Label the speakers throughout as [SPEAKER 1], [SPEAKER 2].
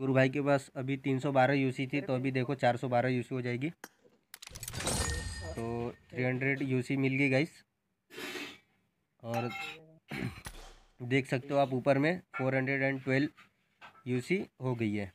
[SPEAKER 1] गुरु भाई के पास अभी तीन सौ बारह यू थी तो अभी देखो चार सौ बारह यू हो जाएगी तो थ्री हंड्रेड यू मिल गई गाइस और देख सकते हो आप ऊपर में four hundred and twelve U हो गई है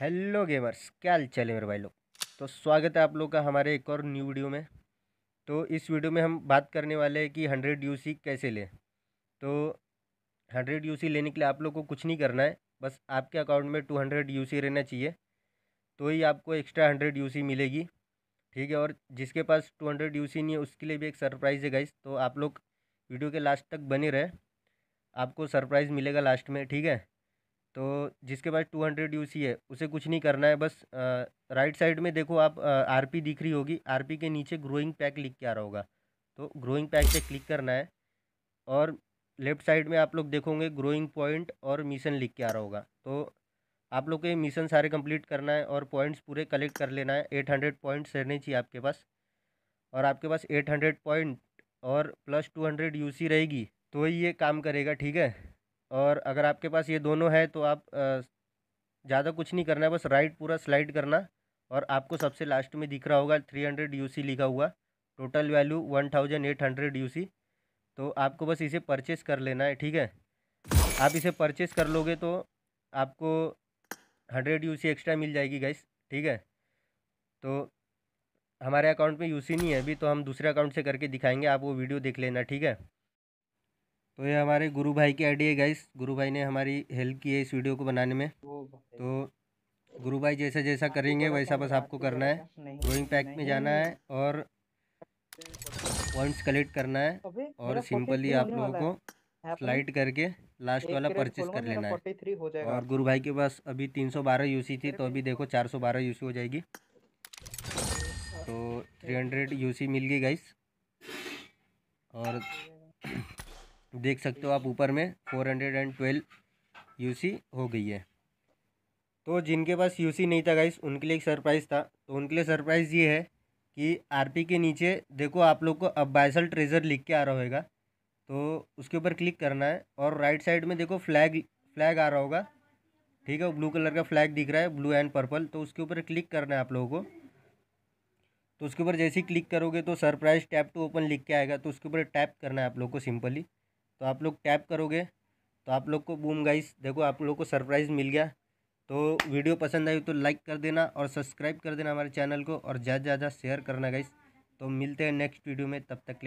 [SPEAKER 1] हेलो गेमर्स क्या हाल चले मेरे भाई लोग तो स्वागत है आप लोग का हमारे एक और न्यू वीडियो में तो इस वीडियो में हम बात करने वाले हैं कि हंड्रेड यू कैसे लें तो हंड्रेड यू लेने के लिए आप लोग को कुछ नहीं करना है बस आपके अकाउंट में टू हंड्रेड यू रहना चाहिए तो ही आपको एक्स्ट्रा हंड्रेड यू मिलेगी ठीक है और जिसके पास टू हंड्रेड यू नहीं है उसके लिए भी एक सरप्राइज़ है गाइज तो आप लोग वीडियो के लास्ट तक बने रहे आपको सरप्राइज़ मिलेगा लास्ट में ठीक है तो जिसके पास टू हंड्रेड यू है उसे कुछ नहीं करना है बस राइट साइड में देखो आप आर पी दिख रही होगी आर पी के नीचे ग्रोइंग पैक लिख के आ रहा होगा तो ग्रोइंग पैक पे क्लिक करना है और लेफ़्ट साइड में आप लोग देखोगे ग्रोइंग पॉइंट और मिशन लिख के आ रहा होगा तो आप लोग के मिशन सारे कंप्लीट करना है और पॉइंट्स पूरे कलेक्ट कर लेना है एट हंड्रेड पॉइंट्स रहने चाहिए आपके पास और आपके पास एट हंड्रेड पॉइंट और प्लस टू हंड्रेड यू रहेगी तो ये काम करेगा ठीक है और अगर आपके पास ये दोनों है तो आप ज़्यादा कुछ नहीं करना है बस राइट पूरा स्लाइड करना और आपको सबसे लास्ट में दिख रहा होगा थ्री हंड्रेड यू लिखा हुआ total value one thousand eight hundred U तो आपको बस इसे परचेस कर लेना है ठीक है आप इसे परचेस कर लोगे तो आपको हंड्रेड यू एक्स्ट्रा मिल जाएगी गैस ठीक है तो हमारे अकाउंट में यूसी नहीं है अभी तो हम दूसरे अकाउंट से करके दिखाएंगे आप वो वीडियो देख लेना ठीक है तो ये हमारे गुरु भाई की आईडी है गाइस गुरु भाई ने हमारी हेल्प की है इस वीडियो को बनाने में तो गुरु भाई जैसा जैसा करेंगे वैसा बस आपको करना है ड्रोइंग पैक में जाना है और पॉइंट्स कलेक्ट करना है और सिंपली आप लोगों को स्लाइड करके लास्ट वाला परचेस कर लेना है और गुरु भाई के पास अभी 312 यूसी थी तो अभी देखो 412 यूसी हो जाएगी तो 300 यूसी मिल गई गाइस और देख सकते हो आप ऊपर में four hundred and twelve U हो गई है तो जिनके पास यू नहीं था गाइस उनके लिए एक सरप्राइज़ था तो उनके लिए सरप्राइज़ ये है कि आरपी के नीचे देखो आप लोग को अब बाइसल ट्रेजर लिख के आ रहा होगा तो उसके ऊपर क्लिक करना है और राइट साइड में देखो फ्लैग फ्लैग आ रहा होगा ठीक है ब्लू कलर का फ्लैग दिख रहा है ब्लू एंड पर्पल तो उसके ऊपर क्लिक करना है आप लोगों को तो उसके ऊपर जैसे ही क्लिक करोगे तो सरप्राइज टैप टू ओपन लिख के आएगा तो उसके ऊपर टैप करना है आप लोग को सिंपली तो आप लोग टैप करोगे तो आप लोग को बूम गाइस देखो आप लोग को सरप्राइज़ मिल गया तो वीडियो पसंद आई तो लाइक कर देना और सब्सक्राइब कर देना हमारे चैनल को और ज़्यादा से ज़्यादा शेयर करना गाइस तो मिलते हैं नेक्स्ट वीडियो में तब तक के